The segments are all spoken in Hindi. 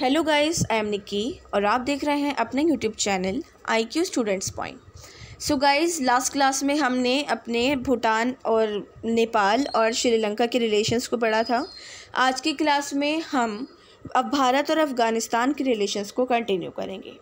hello guys I am Nikki और आप देख रहे हैं अपने YouTube channel I Q students point so guys last class में हमने अपने भूटान और नेपाल और श्रीलंका के रिलेशंस को पढ़ा था आज की क्लास में हम अब भारत और अफ़गानिस्तान के रिलेशंस को कंटिन्यू करेंगे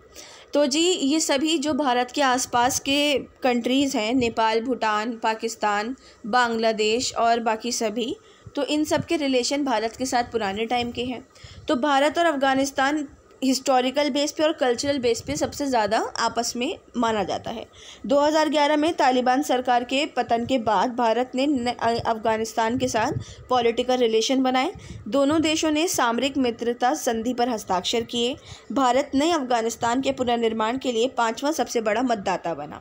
तो जी ये सभी जो भारत के आसपास के कंट्रीज़ हैं नेपाल भूटान पाकिस्तान बांग्लादेश और बाकी सभी तो इन सब के रिलेशन भारत के साथ पुराने टाइम के हैं तो भारत और अफ़गानिस्तान हिस्टोरिकल बेस पे और कल्चरल बेस पे सबसे ज़्यादा आपस में माना जाता है 2011 में तालिबान सरकार के पतन के बाद भारत ने अफ़गानिस्तान के साथ पॉलिटिकल रिलेशन बनाए दोनों देशों ने सामरिक मित्रता संधि पर हस्ताक्षर किए भारत ने अफ़गानिस्तान के पुनर्निर्माण के लिए पाँचवा सबसे बड़ा मतदाता बना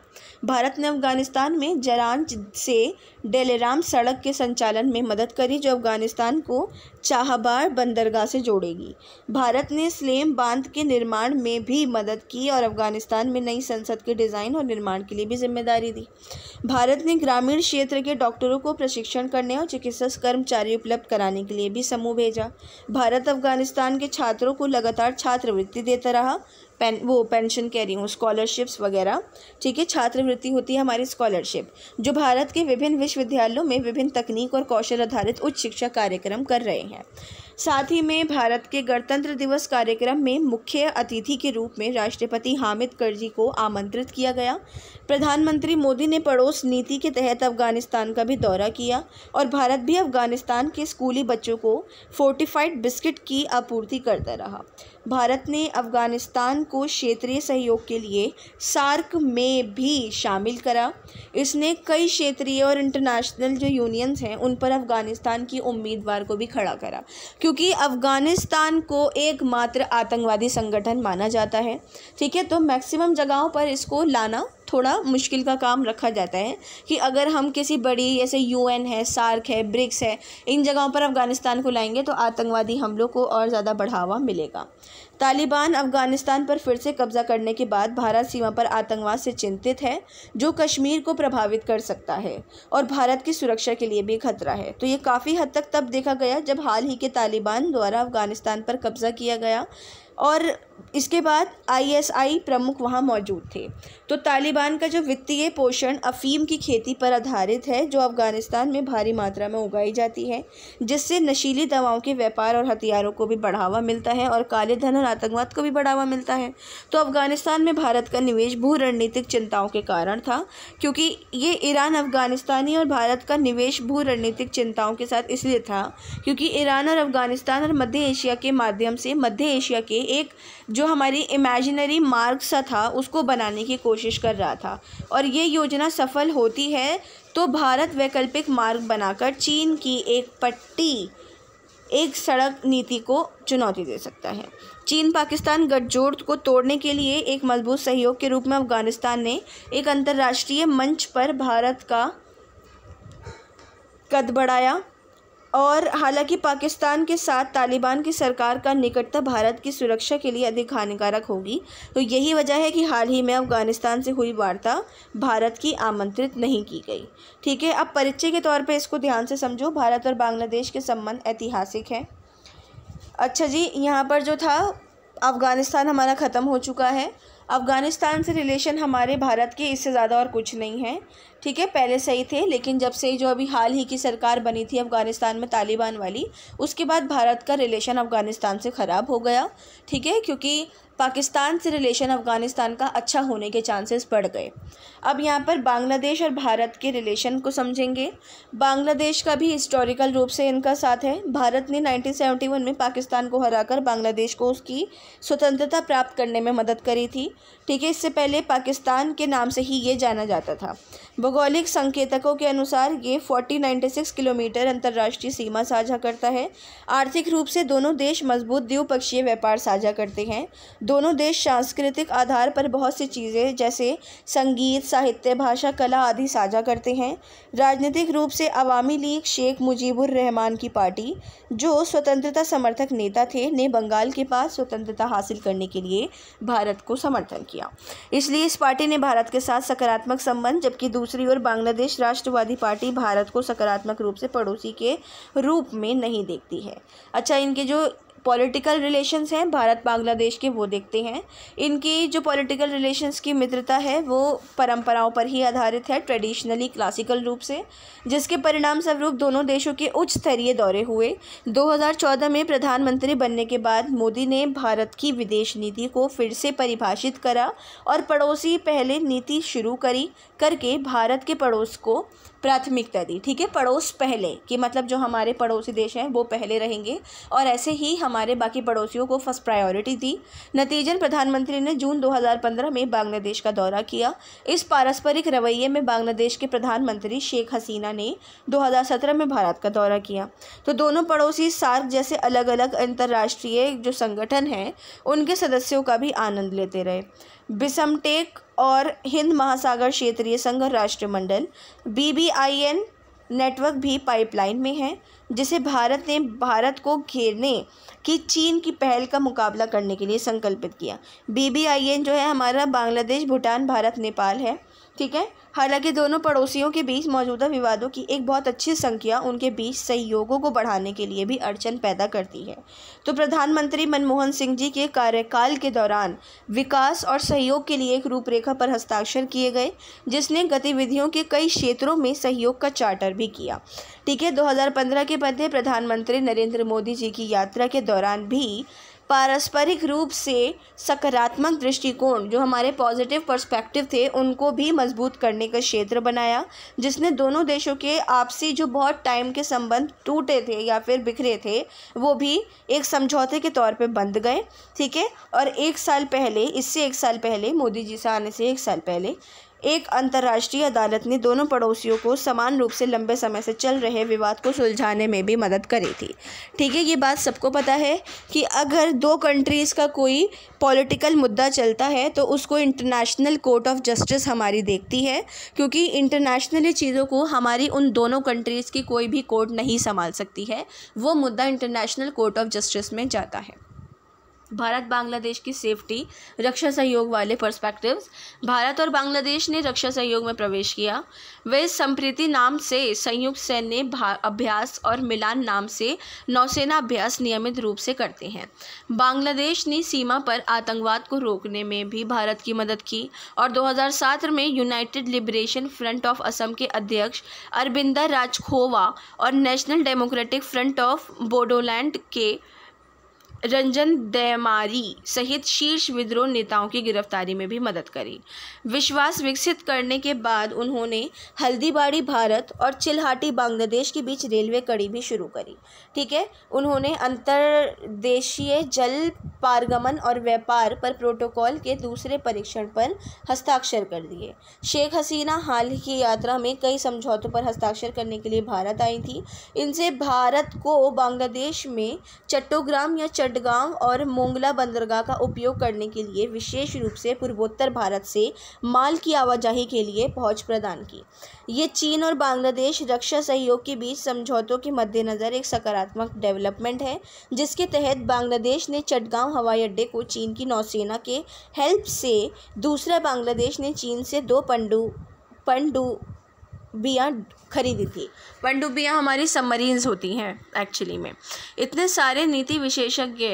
भारत ने अफ़गानिस्तान में जरान से डेलेराम सड़क के संचालन में मदद करी जो अफ़गानिस्तान को चाहबार बंदरगाह से जोड़ेगी भारत ने स्लेम बांध के निर्माण में भी मदद की और अफगानिस्तान में नई संसद के डिज़ाइन और निर्माण के लिए भी जिम्मेदारी दी भारत ने ग्रामीण क्षेत्र के डॉक्टरों को प्रशिक्षण करने और चिकित्सक कर्मचारी उपलब्ध कराने के लिए भी समूह भेजा भारत अफगानिस्तान के छात्रों को लगातार छात्रवृत्ति देता रहा पेन वो पेंशन कह रही हूँ स्कॉलरशिप्स वगैरह ठीक है छात्रवृत्ति होती है हमारी स्कॉलरशिप जो भारत के विभिन्न विश्वविद्यालयों में विभिन्न तकनीक और कौशल आधारित उच्च शिक्षा कार्यक्रम कर रहे हैं साथ ही में भारत के गणतंत्र दिवस कार्यक्रम में मुख्य अतिथि के रूप में राष्ट्रपति हामिद करजी को आमंत्रित किया गया प्रधानमंत्री मोदी ने पड़ोस नीति के तहत अफगानिस्तान का भी दौरा किया और भारत भी अफगानिस्तान के स्कूली बच्चों को फोर्टिफाइड बिस्किट की आपूर्ति करता रहा भारत ने अफगानिस्तान को क्षेत्रीय सहयोग के लिए सार्क में भी शामिल करा इसने कई क्षेत्रीय और इंटरनेशनल जो यूनियंस हैं उन पर अफगानिस्तान की उम्मीदवार को भी खड़ा करा क्योंकि अफगानिस्तान को एकमात्र आतंकवादी संगठन माना जाता है ठीक है तो मैक्सिमम जगहों पर इसको लाना थोड़ा मुश्किल का काम रखा जाता है कि अगर हम किसी बड़ी जैसे यूएन है सार्क है ब्रिक्स है इन जगहों पर अफ़गानिस्तान को लाएंगे तो आतंकवादी हमलों को और ज़्यादा बढ़ावा मिलेगा तालिबान अफ़गानिस्तान पर फिर से कब्ज़ा करने के बाद भारत सीमा पर आतंकवाद से चिंतित है जो कश्मीर को प्रभावित कर सकता है और भारत की सुरक्षा के लिए भी खतरा है तो ये काफ़ी हद तक तब देखा गया जब हाल ही के तालिबान द्वारा अफ़गानिस्तान पर कब्ज़ा किया गया और इसके बाद आईएसआई प्रमुख वहाँ मौजूद थे तो तालिबान का जो वित्तीय पोषण अफीम की खेती पर आधारित है जो अफ़गानिस्तान में भारी मात्रा में उगाई जाती है जिससे नशीली दवाओं के व्यापार और हथियारों को भी बढ़ावा मिलता है और काले धन और आतंकवाद को भी बढ़ावा मिलता है तो अफ़गानिस्तान में भारत का निवेश भू रणनीतिक चिंताओं के कारण था क्योंकि ये ईरान अफ़गानिस्तानी और भारत का निवेश भू रणनीतिक चिंताओं के साथ इसलिए था क्योंकि ईरान और अफ़गानिस्तान और मध्य एशिया के माध्यम से मध्य एशिया के एक जो हमारी इमेजिनरी मार्क्स था उसको बनाने की कोशिश कर रहा था और ये योजना सफल होती है तो भारत वैकल्पिक मार्ग बनाकर चीन की एक पट्टी एक सड़क नीति को चुनौती दे सकता है चीन पाकिस्तान गठजोड़ को तोड़ने के लिए एक मजबूत सहयोग के रूप में अफगानिस्तान ने एक अंतर्राष्ट्रीय मंच पर भारत का कद बढ़ाया और हालांकि पाकिस्तान के साथ तालिबान की सरकार का निकटता भारत की सुरक्षा के लिए अधिक हानिकारक होगी तो यही वजह है कि हाल ही में अफ़गानिस्तान से हुई वार्ता भारत की आमंत्रित नहीं की गई ठीक है अब परिचय के तौर पे इसको ध्यान से समझो भारत और बांग्लादेश के संबंध ऐतिहासिक हैं अच्छा जी यहाँ पर जो था अफ़गानिस्तान हमारा ख़त्म हो चुका है अफ़गानिस्तान से रिलेशन हमारे भारत के इससे ज़्यादा और कुछ नहीं है ठीक है पहले सही थे लेकिन जब से जो अभी हाल ही की सरकार बनी थी अफ़गानिस्तान में तालिबान वाली उसके बाद भारत का रिलेशन अफ़गानिस्तान से ख़राब हो गया ठीक है क्योंकि पाकिस्तान से रिलेशन अफ़गानिस्तान का अच्छा होने के चांसेस बढ़ गए अब यहाँ पर बांग्लादेश और भारत के रिलेशन को समझेंगे बांग्लादेश का भी हिस्टोरिकल रूप से इनका साथ है भारत ने 1971 में पाकिस्तान को हराकर बांग्लादेश को उसकी स्वतंत्रता प्राप्त करने में मदद करी थी ठीक है इससे पहले पाकिस्तान के नाम से ही ये जाना जाता था भौगोलिक संकेतकों के अनुसार ये फोर्टी सिक्स किलोमीटर अंतर्राष्ट्रीय सीमा साझा करता है आर्थिक रूप से दोनों देश मजबूत द्विपक्षीय व्यापार साझा करते हैं दोनों देश सांस्कृतिक आधार पर बहुत सी चीज़ें जैसे संगीत साहित्य भाषा कला आदि साझा करते हैं राजनीतिक रूप से अवामी लीग शेख मुजीबुर रहमान की पार्टी जो स्वतंत्रता समर्थक नेता थे ने बंगाल के पास स्वतंत्रता हासिल करने के लिए भारत को समर्थन किया किया इसलिए इस पार्टी ने भारत के साथ सकारात्मक संबंध जबकि दूसरी ओर बांग्लादेश राष्ट्रवादी पार्टी भारत को सकारात्मक रूप से पड़ोसी के रूप में नहीं देखती है अच्छा इनके जो पॉलिटिकल रिलेशंस हैं भारत बांग्लादेश के वो देखते हैं इनकी जो पॉलिटिकल रिलेशंस की मित्रता है वो परंपराओं पर ही आधारित है ट्रेडिशनली क्लासिकल रूप से जिसके परिणाम स्वरूप दोनों देशों के उच्च स्तरीय दौरे हुए 2014 में प्रधानमंत्री बनने के बाद मोदी ने भारत की विदेश नीति को फिर से परिभाषित करा और पड़ोसी पहले नीति शुरू करी करके भारत के पड़ोस को प्राथमिकता दी ठीक है पड़ोस पहले कि मतलब जो हमारे पड़ोसी देश हैं वो पहले रहेंगे और ऐसे ही हमारे बाकी पड़ोसियों को फर्स्ट प्रायोरिटी दी नतीजन प्रधानमंत्री ने जून 2015 में बांग्लादेश का दौरा किया इस पारस्परिक रवैये में बांग्लादेश के प्रधानमंत्री शेख हसीना ने 2017 में भारत का दौरा किया तो दोनों पड़ोसी सार्क जैसे अलग अलग अंतर्राष्ट्रीय जो संगठन हैं उनके सदस्यों का भी आनंद लेते रहे बिसमटेक और हिंद महासागर क्षेत्रीय संघ राष्ट्रमंडल एन नेटवर्क भी पाइपलाइन में है जिसे भारत ने भारत को घेरने की चीन की पहल का मुकाबला करने के लिए संकल्पित किया एन जो है हमारा बांग्लादेश भूटान भारत नेपाल है ठीक है हालांकि दोनों पड़ोसियों के बीच मौजूदा विवादों की एक बहुत अच्छी संख्या उनके बीच सहयोगों को बढ़ाने के लिए भी अड़चन पैदा करती है तो प्रधानमंत्री मनमोहन सिंह जी के कार्यकाल के दौरान विकास और सहयोग के लिए एक रूपरेखा पर हस्ताक्षर किए गए जिसने गतिविधियों के कई क्षेत्रों में सहयोग का चार्टर भी किया ठीक है दो के मध्य प्रधानमंत्री नरेंद्र मोदी जी की यात्रा के दौरान भी पारस्परिक रूप से सकारात्मक दृष्टिकोण जो हमारे पॉजिटिव पर्सपेक्टिव थे उनको भी मजबूत करने का क्षेत्र बनाया जिसने दोनों देशों के आपसी जो बहुत टाइम के संबंध टूटे थे या फिर बिखरे थे वो भी एक समझौते के तौर पे बंद गए ठीक है और एक साल पहले इससे एक साल पहले मोदी जी से आने से एक साल पहले एक अंतर्राष्ट्रीय अदालत ने दोनों पड़ोसियों को समान रूप से लंबे समय से चल रहे विवाद को सुलझाने में भी मदद करी थी ठीक है ये बात सबको पता है कि अगर दो कंट्रीज़ का कोई पॉलिटिकल मुद्दा चलता है तो उसको इंटरनेशनल कोर्ट ऑफ जस्टिस हमारी देखती है क्योंकि इंटरनेशनली चीज़ों को हमारी उन दोनों कंट्रीज़ की कोई भी कोर्ट नहीं संभाल सकती है वो मुद्दा इंटरनेशनल कोर्ट ऑफ जस्टिस में जाता है भारत बांग्लादेश की सेफ्टी रक्षा सहयोग वाले पर्सपेक्टिव्स भारत और बांग्लादेश ने रक्षा सहयोग में प्रवेश किया वे संप्रीति नाम से संयुक्त सैन्य अभ्यास और मिलान नाम से नौसेना अभ्यास नियमित रूप से करते हैं बांग्लादेश ने सीमा पर आतंकवाद को रोकने में भी भारत की मदद की और दो में United Liberation Front of Assam के अध्यक्ष अरबिंदर राजखोवा और National Democratic Front of Bodoland के रंजन दैमारी सहित शीर्ष विद्रोह नेताओं की गिरफ्तारी में भी मदद करी विश्वास विकसित करने के बाद उन्होंने हल्दीबाड़ी भारत और चिल्हाटी बांग्लादेश के बीच रेलवे कड़ी भी शुरू करी ठीक है उन्होंने अंतर्देशीय जल पारगमन और व्यापार पर प्रोटोकॉल के दूसरे परीक्षण पर हस्ताक्षर कर दिए शेख हसीना हाल की यात्रा में कई समझौतों पर हस्ताक्षर करने के लिए भारत आई थी इनसे भारत को बांग्लादेश में चट्टोग्राम या चट चटगांव और मोंगला बंदरगाह का उपयोग करने के लिए विशेष रूप से पूर्वोत्तर भारत से माल की आवाजाही के लिए पहुंच प्रदान की ये चीन और बांग्लादेश रक्षा सहयोग के बीच समझौतों के मद्देनज़र एक सकारात्मक डेवलपमेंट है जिसके तहत बांग्लादेश ने चटगांव हवाई अड्डे को चीन की नौसेना के हेल्प से दूसरा बांग्लादेश ने चीन से दो पंडु पंडु बियाँ खरीदी थी पंडुबियाँ हमारी सबमरीन्स होती हैं एक्चुअली में इतने सारे नीति विशेषज्ञ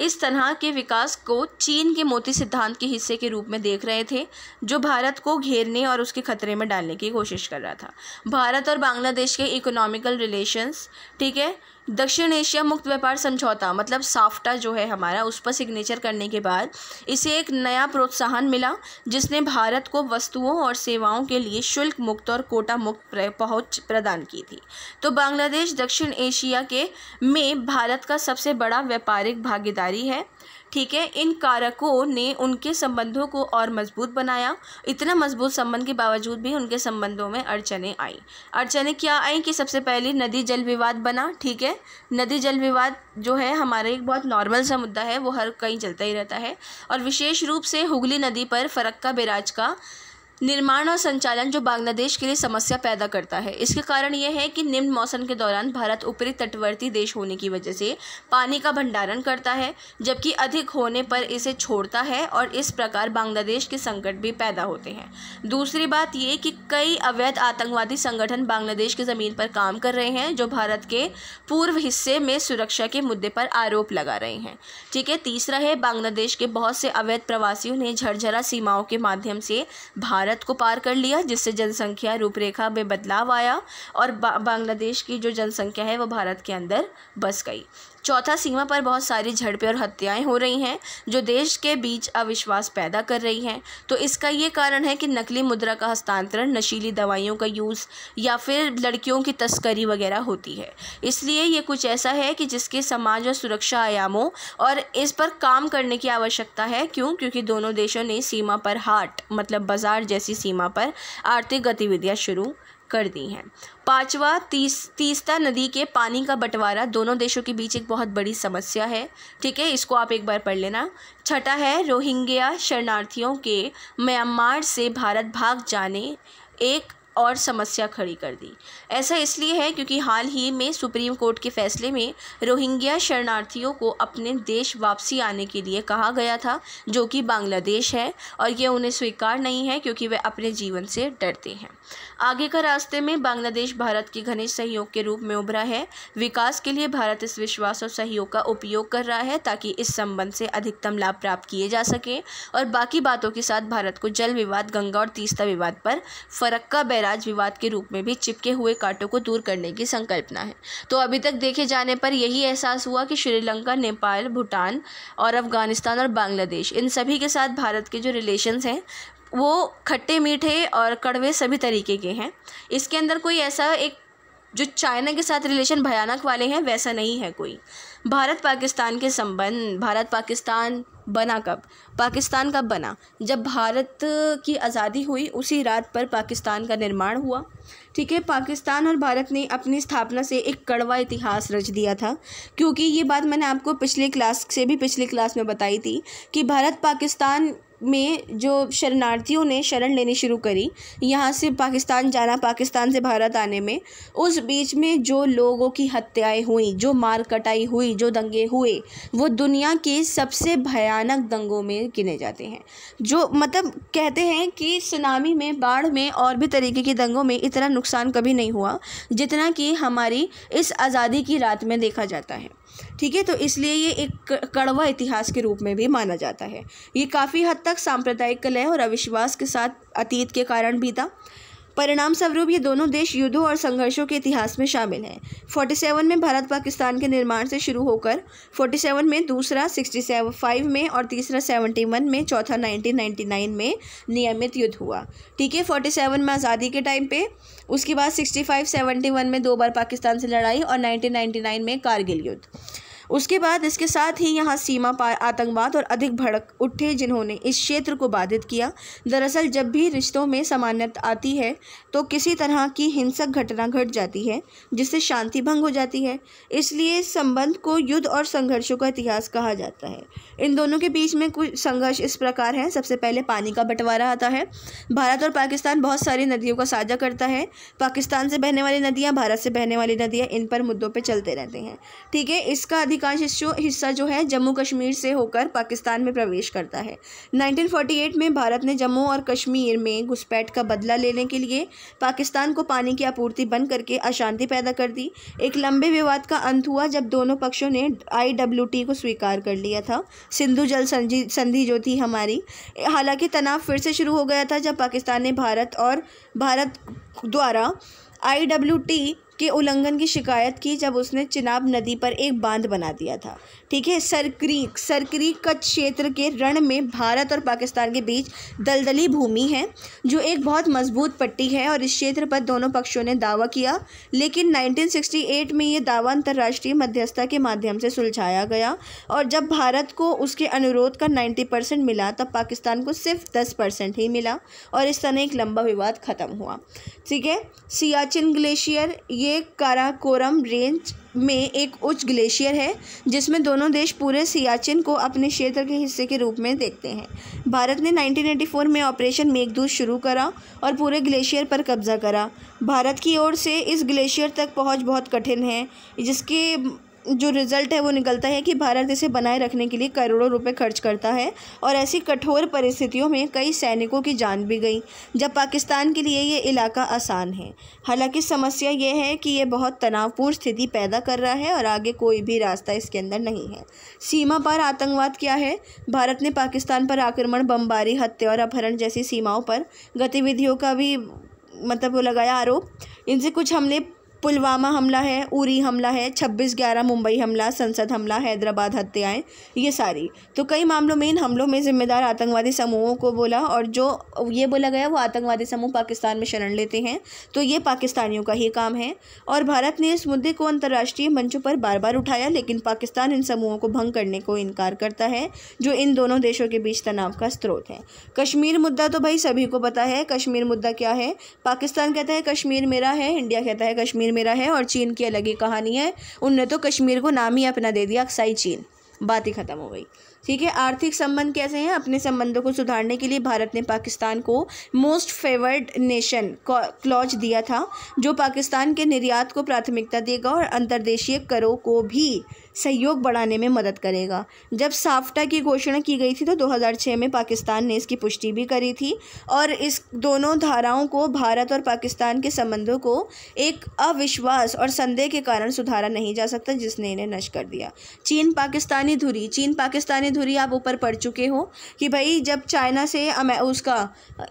इस तरह के विकास को चीन के मोती सिद्धांत के हिस्से के रूप में देख रहे थे जो भारत को घेरने और उसके खतरे में डालने की कोशिश कर रहा था भारत और बांग्लादेश के इकोनॉमिकल रिलेशंस ठीक है दक्षिण एशिया मुक्त व्यापार समझौता मतलब साफ्टा जो है हमारा उस पर सिग्नेचर करने के बाद इसे एक नया प्रोत्साहन मिला जिसने भारत को वस्तुओं और सेवाओं के लिए शुल्क मुक्त और कोटा मुक्त पहुंच प्रदान की थी तो बांग्लादेश दक्षिण एशिया के में भारत का सबसे बड़ा व्यापारिक भागीदार जारी है ठीक है इन कारकों ने उनके संबंधों को और मजबूत बनाया इतना मजबूत संबंध के बावजूद भी उनके संबंधों में अड़चने आई अड़चने क्या आई कि सबसे पहले नदी जल विवाद बना ठीक है नदी जल विवाद जो है हमारा एक बहुत नॉर्मल सा मुद्दा है वो हर कहीं चलता ही रहता है और विशेष रूप से हुगली नदी पर फरक्का बिराज का निर्माण और संचालन जो बांग्लादेश के लिए समस्या पैदा करता है इसके कारण यह है कि निम्न मौसम के दौरान भारत ऊपरी तटवर्ती देश होने की वजह से पानी का भंडारण करता है जबकि अधिक होने पर इसे छोड़ता है और इस प्रकार बांग्लादेश के संकट भी पैदा होते हैं दूसरी बात ये कि कई अवैध आतंकवादी संगठन बांग्लादेश की ज़मीन पर काम कर रहे हैं जो भारत के पूर्व हिस्से में सुरक्षा के मुद्दे पर आरोप लगा रहे हैं ठीक है तीसरा है बांग्लादेश के बहुत से अवैध प्रवासियों ने झरझरा सीमाओं के माध्यम से भारत भारत को पार कर लिया जिससे जनसंख्या रूपरेखा में बदलाव आया और बांग्लादेश की जो जनसंख्या है वो भारत के अंदर बस गई चौथा सीमा पर बहुत सारी झड़पें और हत्याएं हो रही हैं जो देश के बीच अविश्वास पैदा कर रही हैं तो इसका ये कारण है कि नकली मुद्रा का हस्तांतरण नशीली दवाइयों का यूज़ या फिर लड़कियों की तस्करी वगैरह होती है इसलिए ये कुछ ऐसा है कि जिसके समाज और सुरक्षा आयामों और इस पर काम करने की आवश्यकता है क्यों क्योंकि दोनों देशों ने सीमा पर हाट मतलब बाजार जैसी सीमा पर आर्थिक गतिविधियाँ शुरू कर दी हैं पांचवा तीस तीस्ता नदी के पानी का बंटवारा दोनों देशों के बीच एक बहुत बड़ी समस्या है ठीक है इसको आप एक बार पढ़ लेना छठा है रोहिंग्या शरणार्थियों के म्यांमार से भारत भाग जाने एक और समस्या खड़ी कर दी ऐसा इसलिए है क्योंकि हाल ही में सुप्रीम कोर्ट के फैसले में रोहिंग्या शरणार्थियों को अपने देश वापसी आने के लिए कहा गया था जो कि बांग्लादेश है और यह उन्हें स्वीकार नहीं है क्योंकि वे अपने जीवन से डरते हैं आगे का रास्ते में बांग्लादेश भारत के घनिष्ठ सहयोग के रूप में उभरा है विकास के लिए भारत इस विश्वास और सहयोग का उपयोग कर रहा है ताकि इस संबंध से अधिकतम लाभ प्राप्त किए जा सकें और बाकी बातों के साथ भारत को जल विवाद गंगा और तीस्ता विवाद पर फरक्का बैरा राज विवाद के रूप में भी चिपके हुए कांटों को दूर करने की संकल्पना है तो अभी तक देखे जाने पर यही एहसास हुआ कि श्रीलंका नेपाल भूटान और अफगानिस्तान और बांग्लादेश इन सभी के साथ भारत के जो रिलेशंस हैं वो खट्टे मीठे और कड़वे सभी तरीके के हैं इसके अंदर कोई ऐसा एक जो चाइना के साथ रिलेशन भयानक वाले हैं वैसा नहीं है कोई भारत पाकिस्तान के संबंध भारत पाकिस्तान बना कब पाकिस्तान कब बना जब भारत की आज़ादी हुई उसी रात पर पाकिस्तान का निर्माण हुआ ठीक है पाकिस्तान और भारत ने अपनी स्थापना से एक कड़वा इतिहास रच दिया था क्योंकि ये बात मैंने आपको पिछले क्लास से भी पिछले क्लास में बताई थी कि भारत पाकिस्तान में जो शरणार्थियों ने शरण लेनी शुरू करी यहाँ से पाकिस्तान जाना पाकिस्तान से भारत आने में उस बीच में जो लोगों की हत्याएं हुई जो मार कटाई हुई जो दंगे हुए वो दुनिया के सबसे भयानक दंगों में गिने जाते हैं जो मतलब कहते हैं कि सुनामी में बाढ़ में और भी तरीके के दंगों में इतना नुकसान कभी नहीं हुआ जितना कि हमारी इस आज़ादी की रात में देखा जाता है ठीक है तो इसलिए ये एक कड़वा इतिहास के रूप में भी माना जाता है ये काफ़ी हद तक सांप्रदायिक कलह और अविश्वास के साथ अतीत के कारण भी था परिणाम स्वरूप ये दोनों देश युद्धों और संघर्षों के इतिहास में शामिल हैं 47 में भारत पाकिस्तान के निर्माण से शुरू होकर 47 में दूसरा 67 में और तीसरा 71 में चौथा 1999 में नियमित युद्ध हुआ ठीक है 47 में आज़ादी के टाइम पे उसके बाद 65 71 में दो बार पाकिस्तान से लड़ाई और 1999 में कारगिल युद्ध उसके बाद इसके साथ ही यहाँ सीमा पार आतंकवाद और अधिक भड़क उठे जिन्होंने इस क्षेत्र को बाधित किया दरअसल जब भी रिश्तों में सामान्यता आती है तो किसी तरह की हिंसक घटना घट जाती है जिससे शांति भंग हो जाती है इसलिए संबंध को युद्ध और संघर्षों का इतिहास कहा जाता है इन दोनों के बीच में कुछ संघर्ष इस प्रकार है सबसे पहले पानी का बंटवारा आता है भारत और पाकिस्तान बहुत सारी नदियों का साझा करता है पाकिस्तान से बहने वाली नदियाँ भारत से बहने वाली नदियाँ इन पर मुद्दों पर चलते रहते हैं ठीक है इसका अधिक अधिकांश हिस्सा जो है जम्मू कश्मीर से होकर पाकिस्तान में प्रवेश करता है 1948 में भारत ने जम्मू और कश्मीर में घुसपैठ का बदला लेने के लिए पाकिस्तान को पानी की आपूर्ति बंद करके अशांति पैदा कर दी एक लंबे विवाद का अंत हुआ जब दोनों पक्षों ने आई को स्वीकार कर लिया था सिंधु जल संधि जो थी हमारी हालांकि तनाव फिर से शुरू हो गया था जब पाकिस्तान ने भारत और भारत द्वारा आई के उल्लंघन की शिकायत की जब उसने चिनाब नदी पर एक बांध बना दिया था ठीक है सरक्रीक सरक्रीक का क्षेत्र के रण में भारत और पाकिस्तान के बीच दलदली भूमि है जो एक बहुत मजबूत पट्टी है और इस क्षेत्र पर दोनों पक्षों ने दावा किया लेकिन 1968 में ये दावा अंतर्राष्ट्रीय मध्यस्थता के माध्यम से सुलझाया गया और जब भारत को उसके अनुरोध का नाइन्टी परसेंट मिला तब पाकिस्तान को सिर्फ दस परसेंट ही मिला और इस तरह एक लंबा विवाद ख़त्म हुआ ठीक है सियाचिन ग्लेशियर ये ये काराकोरम रेंज में एक उच्च ग्लेशियर है जिसमें दोनों देश पूरे सियाचिन को अपने क्षेत्र के हिस्से के रूप में देखते हैं भारत ने 1984 में ऑपरेशन मेघदूत शुरू करा और पूरे ग्लेशियर पर कब्जा करा भारत की ओर से इस ग्लेशियर तक पहुंच बहुत कठिन है जिसके जो रिज़ल्ट है वो निकलता है कि भारत इसे बनाए रखने के लिए करोड़ों रुपए खर्च करता है और ऐसी कठोर परिस्थितियों में कई सैनिकों की जान भी गई जब पाकिस्तान के लिए ये इलाका आसान है हालांकि समस्या ये है कि ये बहुत तनावपूर्ण स्थिति पैदा कर रहा है और आगे कोई भी रास्ता इसके अंदर नहीं है सीमा पर आतंकवाद क्या है भारत ने पाकिस्तान पर आक्रमण बमबारी हत्या और अपहरण जैसी सीमाओं पर गतिविधियों का भी मतलब वो लगाया आरोप इनसे कुछ हमले पुलवामा हमला है उरी हमला है छब्बीस ग्यारह मुंबई हमला संसद हमला हैदराबाद हत्याएं ये सारी तो कई मामलों में इन हमलों में जिम्मेदार आतंकवादी समूहों को बोला और जो ये बोला गया वो आतंकवादी समूह पाकिस्तान में शरण लेते हैं तो ये पाकिस्तानियों का ही काम है और भारत ने इस मुद्दे को अंतर्राष्ट्रीय मंचों पर बार बार उठाया लेकिन पाकिस्तान इन समूहों को भंग करने को इनकार करता है जो इन दोनों देशों के बीच तनाव का स्रोत है कश्मीर मुद्दा तो भाई सभी को पता है कश्मीर मुद्दा क्या है पाकिस्तान कहता है कश्मीर मेरा है इंडिया कहता है कश्मीर कश्मीर मेरा है और चीन की अलग ही कहानी है उनने तो कश्मीर को नाम ही अपना दे दिया अक्साई चीन बात ही ख़त्म हो गई ठीक है आर्थिक संबंध कैसे हैं अपने संबंधों को सुधारने के लिए भारत ने पाकिस्तान को मोस्ट फेवर्ड नेशन क्लॉज दिया था जो पाकिस्तान के निर्यात को प्राथमिकता देगा और अंतर्देशीय करों को भी सहयोग बढ़ाने में मदद करेगा जब साफ्टा की घोषणा की गई थी तो 2006 में पाकिस्तान ने इसकी पुष्टि भी करी थी और इस दोनों धाराओं को भारत और पाकिस्तान के संबंधों को एक अविश्वास और संदेह के कारण सुधारा नहीं जा सकता जिसने इन्हें नष्ट कर दिया चीन पाकिस्तानी धुरी चीन पाकिस्तानी धुरी आप ऊपर पढ़ चुके हो कि भाई जब चाइना से उसका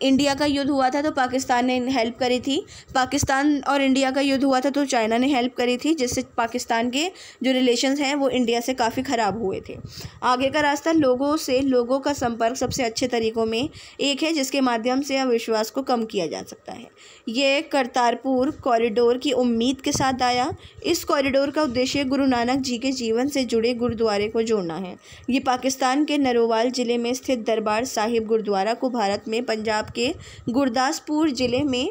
इंडिया का युद्ध हुआ था तो पाकिस्तान ने हेल्प करी थी पाकिस्तान और इंडिया का युद्ध हुआ था तो चाइना ने हेल्प करी थी जिससे पाकिस्तान के जो रिलेशन हैं हैं वो इंडिया से काफ़ी ख़राब हुए थे आगे का रास्ता लोगों से लोगों का संपर्क सबसे अच्छे तरीकों में एक है जिसके माध्यम से अविश्वास को कम किया जा सकता है ये करतारपुर कॉरिडोर की उम्मीद के साथ आया इस कॉरिडोर का उद्देश्य गुरु नानक जी के जीवन से जुड़े गुरुद्वारे को जोड़ना है ये पाकिस्तान के नरोवाल ज़िले में स्थित दरबार साहिब गुरुद्वारा को भारत में पंजाब के गुरदासपुर ज़िले में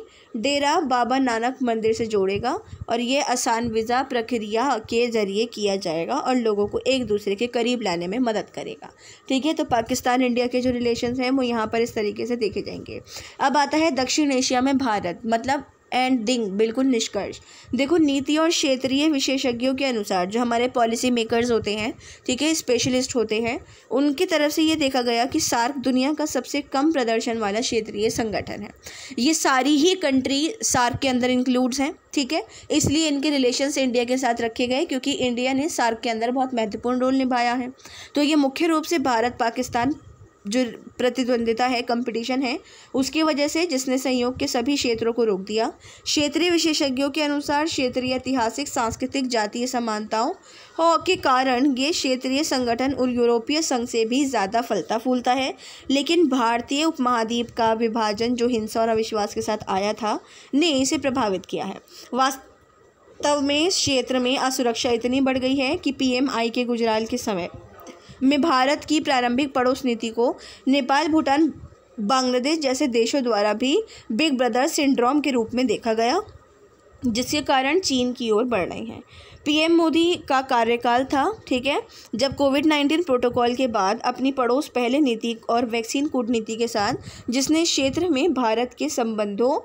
डेरा बाबा नानक मंदिर से जोड़ेगा और ये आसान वीज़ा प्रक्रिया के ज़रिए किया जाएगा और लोगों को एक दूसरे के करीब लाने में मदद करेगा ठीक है तो पाकिस्तान इंडिया के जो रिलेशन हैं वो यहाँ पर इस तरीके से देखे जाएंगे अब आता है दक्षिण एशिया में भारत मतलब एंड दिंग बिल्कुल निष्कर्ष देखो नीति और क्षेत्रीय विशेषज्ञों के अनुसार जो हमारे पॉलिसी मेकर्स होते हैं ठीक है स्पेशलिस्ट होते हैं उनकी तरफ से ये देखा गया कि सार्क दुनिया का सबसे कम प्रदर्शन वाला क्षेत्रीय संगठन है ये सारी ही कंट्री सार्क के अंदर इंक्लूड्स हैं ठीक है इसलिए इनके रिलेशन इंडिया के साथ रखे गए क्योंकि इंडिया ने सार्क के अंदर बहुत महत्वपूर्ण रोल निभाया है तो ये मुख्य रूप से भारत पाकिस्तान जो प्रतिद्वंदिता है कंपटीशन है उसकी वजह से जिसने संयोग के सभी क्षेत्रों को रोक दिया क्षेत्रीय विशेषज्ञों के अनुसार क्षेत्रीय ऐतिहासिक सांस्कृतिक जातीय समानताओं हो के कारण ये क्षेत्रीय संगठन और यूरोपीय संघ से भी ज़्यादा फलता फूलता है लेकिन भारतीय उपमहाद्वीप का विभाजन जो हिंसा और अविश्वास के साथ आया था ने इसे प्रभावित किया है वास्तव में क्षेत्र में असुरक्षा इतनी बढ़ गई है कि पीएमआई के गुजराल के समय में भारत की प्रारंभिक पड़ोस नीति को नेपाल भूटान बांग्लादेश जैसे देशों द्वारा भी बिग ब्रदर सिंड्रोम के रूप में देखा गया जिसके कारण चीन की ओर बढ़ रही हैं पीएम मोदी का कार्यकाल था ठीक है जब कोविड नाइन्टीन प्रोटोकॉल के बाद अपनी पड़ोस पहले नीति और वैक्सीन कूटनीति के साथ जिसने क्षेत्र में भारत के संबंधों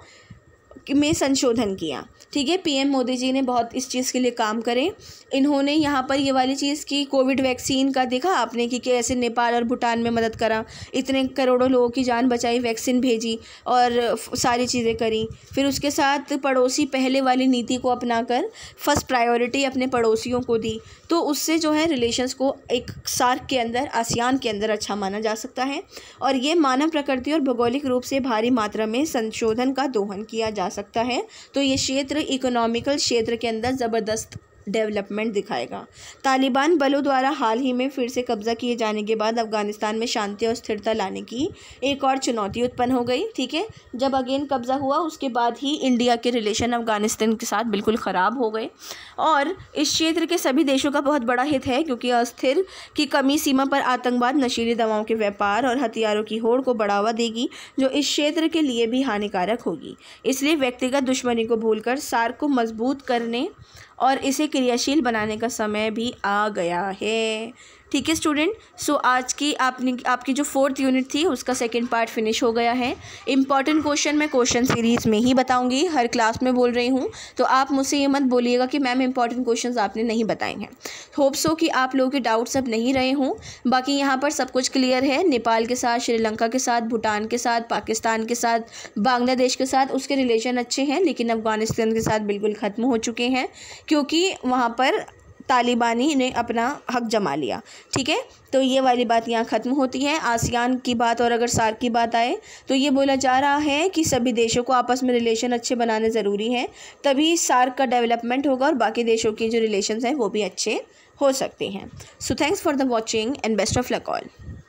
में संशोधन किया ठीक है पीएम मोदी जी ने बहुत इस चीज़ के लिए काम करें इन्होंने यहाँ पर ये वाली चीज़ की कोविड वैक्सीन का देखा आपने कि कैसे नेपाल और भूटान में मदद करा इतने करोड़ों लोगों की जान बचाई वैक्सीन भेजी और सारी चीज़ें करी फिर उसके साथ पड़ोसी पहले वाली नीति को अपना कर फर्स्ट प्रायोरिटी अपने पड़ोसियों को दी तो उससे जो है रिलेशन को एक सार्क के अंदर आसियान के अंदर अच्छा माना जा सकता है और ये मानव प्रकृति और भौगोलिक रूप से भारी मात्रा में संशोधन का दोहन किया जा सकता है तो ये क्षेत्र इकोनॉमिकल क्षेत्र के अंदर ज़बरदस्त डेवलपमेंट दिखाएगा तालिबान बलों द्वारा हाल ही में फिर से कब्ज़ा किए जाने के बाद अफगानिस्तान में शांति और स्थिरता लाने की एक और चुनौती उत्पन्न हो गई ठीक है जब अगेन कब्ज़ा हुआ उसके बाद ही इंडिया के रिलेशन अफगानिस्तान के साथ बिल्कुल ख़राब हो गए और इस क्षेत्र के सभी देशों का बहुत बड़ा हित है क्योंकि अस्थिर की कमी सीमा पर आतंकवाद नशीली दवाओं के व्यापार और हथियारों की होड़ को बढ़ावा देगी जो इस क्षेत्र के लिए भी हानिकारक होगी इसलिए व्यक्तिगत दुश्मनी को भूलकर सार को मजबूत करने और इसे क्रियाशील बनाने का समय भी आ गया है ठीक है स्टूडेंट सो आज की आपने आपकी जो फोर्थ यूनिट थी उसका सेकेंड पार्ट फिनिश हो गया है इंपॉर्टेंट क्वेश्चन मैं क्वेश्चन सीरीज़ में ही बताऊँगी हर क्लास में बोल रही हूँ तो आप मुझसे ये मत बोलिएगा कि मैम इंपॉर्टेंट क्वेश्चन आपने नहीं बताए हैं होप सो कि आप लोगों के डाउट्स अब नहीं रहे हों बाकी यहाँ पर सब कुछ क्लियर है नेपाल के साथ श्रीलंका के साथ भूटान के साथ पाकिस्तान के साथ बांग्लादेश के साथ उसके रिलेशन अच्छे हैं लेकिन अफगानिस्तान के साथ बिल्कुल ख़त्म हो चुके हैं क्योंकि वहाँ पर तालिबानी ने अपना हक जमा लिया ठीक है तो ये वाली बात यहाँ ख़त्म होती है आसियान की बात और अगर सार्क की बात आए तो ये बोला जा रहा है कि सभी देशों को आपस में रिलेशन अच्छे बनाने ज़रूरी हैं तभी सार्क का डेवलपमेंट होगा और बाकी देशों के जो रिलेशन हैं वो भी अच्छे हो सकते हैं so thanks for the watching and best of luck all